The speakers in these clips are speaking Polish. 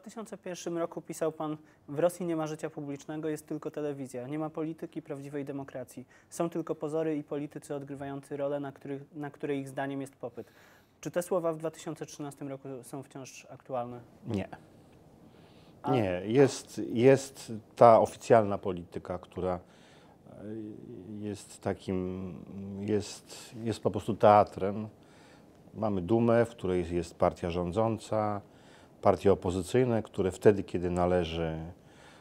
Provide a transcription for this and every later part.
2001 roku pisał pan, w Rosji nie ma życia publicznego, jest tylko telewizja, nie ma polityki, prawdziwej demokracji. Są tylko pozory i politycy odgrywający rolę na, których, na które ich zdaniem jest popyt. Czy te słowa w 2013 roku są wciąż aktualne? Nie. A... Nie, jest, jest ta oficjalna polityka, która e, jest takim, jest, jest po prostu teatrem. Mamy dumę, w której jest partia rządząca, partie opozycyjne, które wtedy, kiedy należy,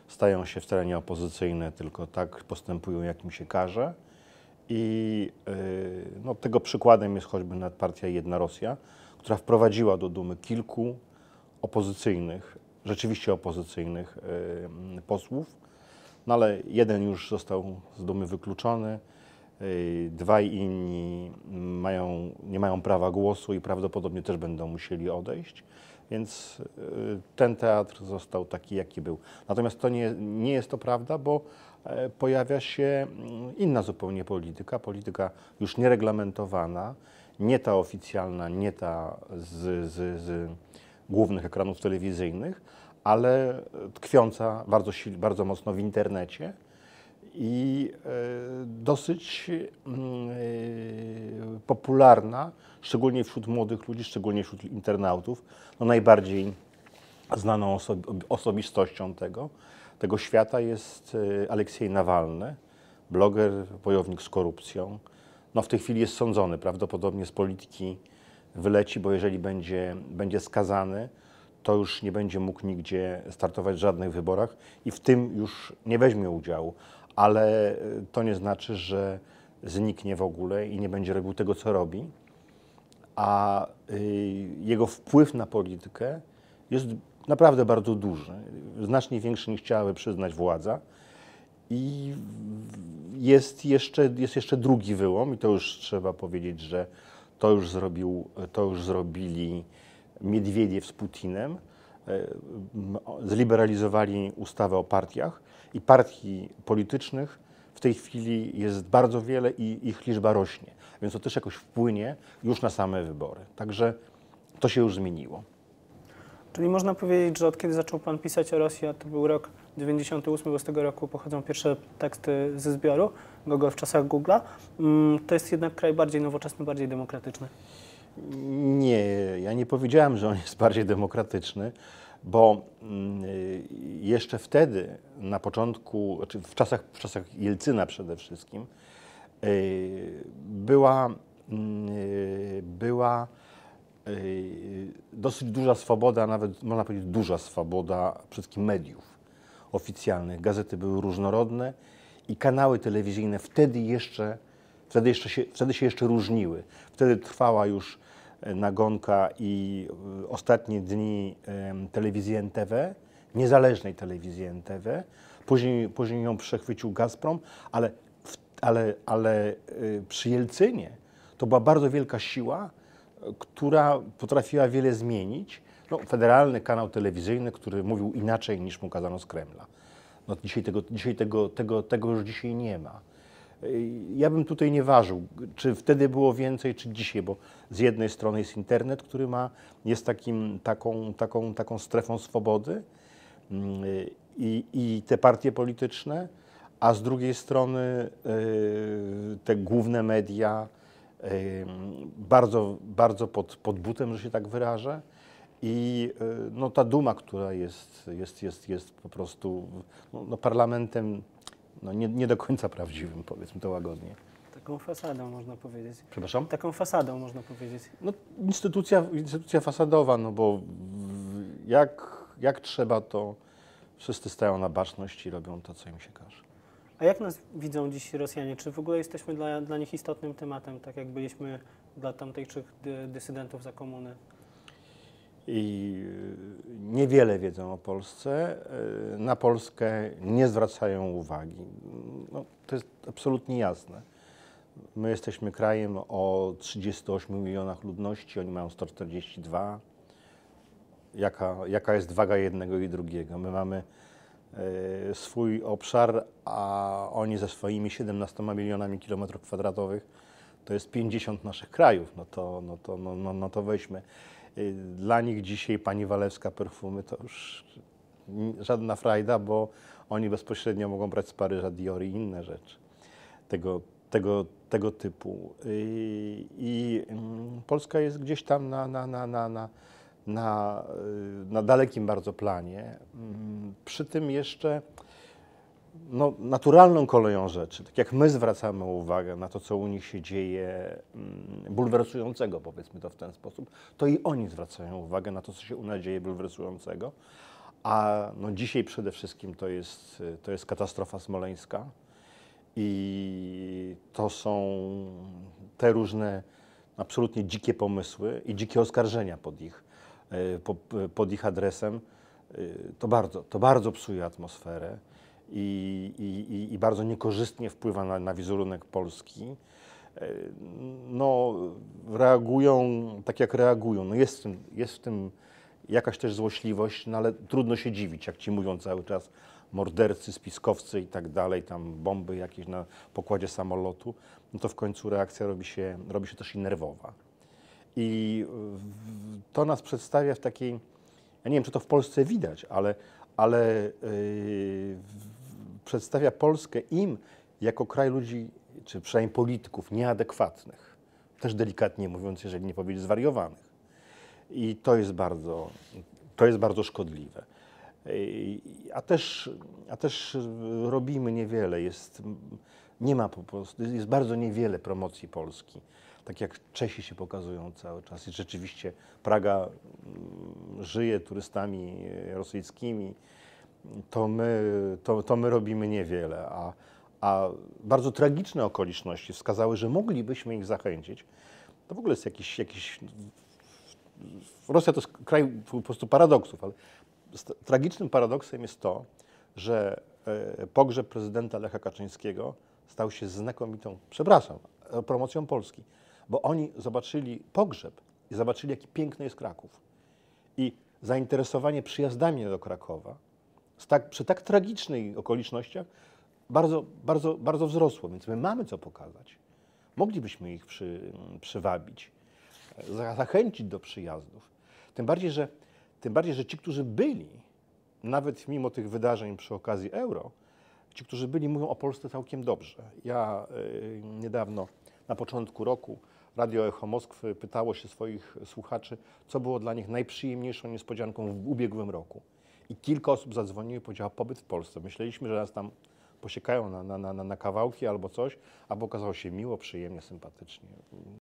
stają się wcale terenie opozycyjne, tylko tak postępują, jak im się każe. I y, no, tego przykładem jest choćby partia Jedna Rosja, która wprowadziła do Dumy kilku opozycyjnych, rzeczywiście opozycyjnych y, posłów, no ale jeden już został z Dumy wykluczony, y, dwaj inni mają, nie mają prawa głosu i prawdopodobnie też będą musieli odejść. Więc y, ten teatr został taki, jaki był. Natomiast to nie, nie jest to prawda, bo e, pojawia się mm, inna zupełnie polityka, polityka już niereglamentowana, nie ta oficjalna, nie ta z, z, z głównych ekranów telewizyjnych, ale e, tkwiąca bardzo, bardzo mocno w internecie, i e, dosyć mm, e, popularna, szczególnie wśród młodych ludzi, szczególnie wśród internautów, no najbardziej znaną osobistością tego, tego świata jest e, Aleksiej Nawalny, bloger, wojownik z korupcją. No w tej chwili jest sądzony, prawdopodobnie z polityki wyleci, bo jeżeli będzie, będzie skazany, to już nie będzie mógł nigdzie startować w żadnych wyborach i w tym już nie weźmie udziału ale y, to nie znaczy, że zniknie w ogóle i nie będzie robił tego, co robi, a y, jego wpływ na politykę jest naprawdę bardzo duży, znacznie większy niż chciałaby przyznać władza. I jest jeszcze, jest jeszcze drugi wyłom, i to już trzeba powiedzieć, że to już, zrobił, to już zrobili Miedwiediew z Putinem, E, zliberalizowali ustawę o partiach i partii politycznych w tej chwili jest bardzo wiele i ich liczba rośnie, więc to też jakoś wpłynie już na same wybory. Także to się już zmieniło. Czyli można powiedzieć, że od kiedy zaczął Pan pisać o Rosji, to był rok 98, bo z tego roku pochodzą pierwsze teksty ze zbioru Google w czasach Google'a, mm, to jest jednak kraj bardziej nowoczesny, bardziej demokratyczny. Ja nie powiedziałem, że on jest bardziej demokratyczny, bo mm, y, jeszcze wtedy, na początku, znaczy w czasach, w czasach Jelcyna przede wszystkim, y, była, mm, y, była dosyć duża swoboda, nawet można powiedzieć duża swoboda wszystkich mediów oficjalnych. Gazety były różnorodne i kanały telewizyjne wtedy jeszcze, wtedy jeszcze się, wtedy się jeszcze różniły. Wtedy trwała już nagonka i y, ostatnie dni telewizji NTW, niezależnej telewizji NTW, Później, później ją przechwycił Gazprom, ale, ale, ale y, przy Jelcynie to była bardzo wielka siła, która potrafiła wiele zmienić. No, federalny kanał telewizyjny, który mówił inaczej niż mu kazano z Kremla. No, dzisiaj tego, dzisiaj tego, tego, tego już dzisiaj nie ma. Ja bym tutaj nie ważył, czy wtedy było więcej, czy dzisiaj, bo z jednej strony jest internet, który ma, jest takim, taką, taką, taką strefą swobody mm, i, i te partie polityczne, a z drugiej strony y, te główne media, y, bardzo, bardzo pod, pod butem, że się tak wyrażę. I y, no, ta duma, która jest, jest, jest, jest po prostu no, no, parlamentem no nie, nie do końca prawdziwym, powiedzmy to łagodnie. Taką fasadą można powiedzieć. Przepraszam? Taką fasadą można powiedzieć. No, instytucja, instytucja fasadowa, no bo w, jak, jak trzeba, to wszyscy stają na baczność i robią to, co im się każe. A jak nas widzą dziś Rosjanie? Czy w ogóle jesteśmy dla, dla nich istotnym tematem, tak jak byliśmy dla tamtejszych dy, dysydentów za komuny? I niewiele wiedzą o Polsce, e, na Polskę nie zwracają uwagi. No, to jest absolutnie jasne. My jesteśmy krajem o 38 milionach ludności, oni mają 142. Jaka, jaka jest waga jednego i drugiego? My mamy y, swój obszar, a oni ze swoimi 17 milionami kilometrów kwadratowych to jest 50 naszych krajów. No to, no to, no, no, no to weźmy. Y, dla nich dzisiaj pani Walewska perfumy to już żadna frajda, bo oni bezpośrednio mogą brać z Paryża Dior i inne rzeczy tego, tego, tego typu. Y, I, i mm, Polska jest gdzieś tam na, na, na, na, na, na, y, na dalekim bardzo planie. Mm, przy tym jeszcze no, naturalną koleją rzeczy, tak jak my zwracamy uwagę na to, co u nich się dzieje mm, bulwersującego, powiedzmy to w ten sposób, to i oni zwracają uwagę na to, co się u nas dzieje bulwersującego. A no, dzisiaj przede wszystkim to jest, to jest katastrofa smoleńska i to są te różne absolutnie dzikie pomysły i dzikie oskarżenia pod ich, e, e, pod ich adresem. E, to bardzo, to bardzo psuje atmosferę i, i, i bardzo niekorzystnie wpływa na, na wizerunek Polski e, no, reagują tak, jak reagują. No jest, w tym, jest w tym jakaś też złośliwość, no ale trudno się dziwić, jak ci mówią cały czas mordercy, spiskowcy i tak dalej, tam bomby jakieś na pokładzie samolotu, no to w końcu reakcja robi się, robi się też i nerwowa. I to nas przedstawia w takiej, ja nie wiem, czy to w Polsce widać, ale, ale yy, przedstawia Polskę im jako kraj ludzi, czy przynajmniej polityków, nieadekwatnych. Też delikatnie mówiąc, jeżeli nie powiedzieć zwariowanych. I to jest bardzo, to jest bardzo szkodliwe. A też, a też robimy niewiele. Jest, nie ma po prostu, jest bardzo niewiele promocji Polski. Tak jak Czesi się pokazują cały czas. I rzeczywiście Praga mm, żyje turystami rosyjskimi to my, to, to my robimy niewiele, a, a bardzo tragiczne okoliczności wskazały, że moglibyśmy ich zachęcić. To w ogóle jest jakiś, jakiś Rosja to jest kraj po prostu paradoksów, ale tragicznym paradoksem jest to, że e, pogrzeb prezydenta Lecha Kaczyńskiego stał się znakomitą, przepraszam, e, promocją Polski, bo oni zobaczyli pogrzeb i zobaczyli, jaki piękny jest Kraków. I zainteresowanie przyjazdami do Krakowa tak, przy tak tragicznych okolicznościach bardzo, bardzo, bardzo wzrosło, więc my mamy co pokazać. Moglibyśmy ich przy, mm, przywabić, zachęcić do przyjazdów. Tym bardziej, że, tym bardziej, że ci, którzy byli, nawet mimo tych wydarzeń przy okazji euro, ci, którzy byli, mówią o Polsce całkiem dobrze. Ja yy, niedawno, na początku roku, Radio Echo Moskwy pytało się swoich słuchaczy, co było dla nich najprzyjemniejszą niespodzianką w ubiegłym roku. I kilka osób zadzwoniło i powiedziało pobyt w Polsce. Myśleliśmy, że nas tam posiekają na, na, na, na kawałki albo coś, a okazało się miło, przyjemnie, sympatycznie.